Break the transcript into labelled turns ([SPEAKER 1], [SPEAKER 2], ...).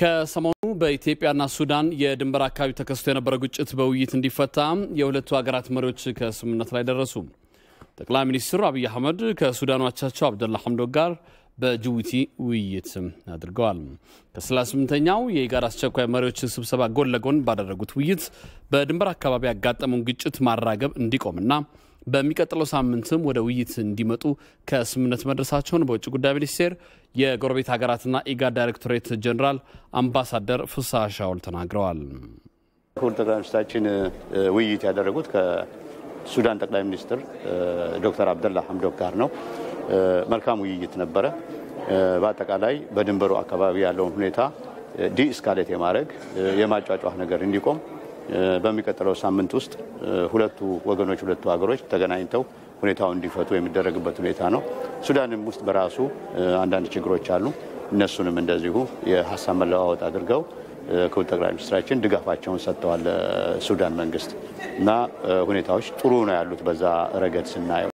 [SPEAKER 1] ከሰሞኑ በኢትዮጵያና ሱዳን የድንበር አካባቢ ተከስቶ የነበረ ግጭት በውይይት እንዲፈታ የሁለቱ ሀገራት መሪዎች ከስምምነት ላይ ደረሱ። ጠቅላይ ሚኒስትር አብይ አህመድ ከሱዳኑ አቻቸው አብደላ ሐምዶክ ጋር በጅቡቲ ውይይት አድርገዋል። ከ38ኛው የኢጋድ አስቸኳይ መሪዎች ስብሰባ ጎን ለጎን ባደረጉት ውይይት በድንበር አካባቢ ያጋጠመውን ግጭት ማራገብ እንዲቆምና በሚቀጥለው ሳምንትም ወደ ውይይት እንዲመጡ ከስምምነት መድረሳቸውን በውጭ ጉዳይ ሚኒስቴር የጎረቤት ሀገራትና ኢጋድ ዳይሬክቶሬት ጀኔራል አምባሳደር ፍሳ ሻውል ተናግረዋል።
[SPEAKER 2] ክቡር ጠቅላይ ሚኒስትራችን ውይይት ያደረጉት ከሱዳን ጠቅላይ ሚኒስትር ዶክተር አብደላ ሀምዶክ ጋር ነው። መልካም ውይይት ነበረ። በአጠቃላይ በድንበሩ አካባቢ ያለውን ሁኔታ ዲስካሌት የማድረግ የማጫጫህ ነገር እንዲቆም በሚቀጥለው ሳምንት ውስጥ ሁለቱ ወገኖች ሁለቱ ሀገሮች ተገናኝተው ሁኔታውን እንዲፈቱ የሚደረግበት ሁኔታ ነው። ሱዳንም ውስጥ በራሱ አንዳንድ ችግሮች አሉ። እነሱንም እንደዚሁ የሀሳብ መለዋወጥ አድርገው ክቡር ጠቅላይ ሚኒስትራችን ድጋፋቸውን ሰጥተዋል ለሱዳን መንግስት እና ሁኔታዎች ጥሩ ነው ያሉት በዛ ረገድ ስናየው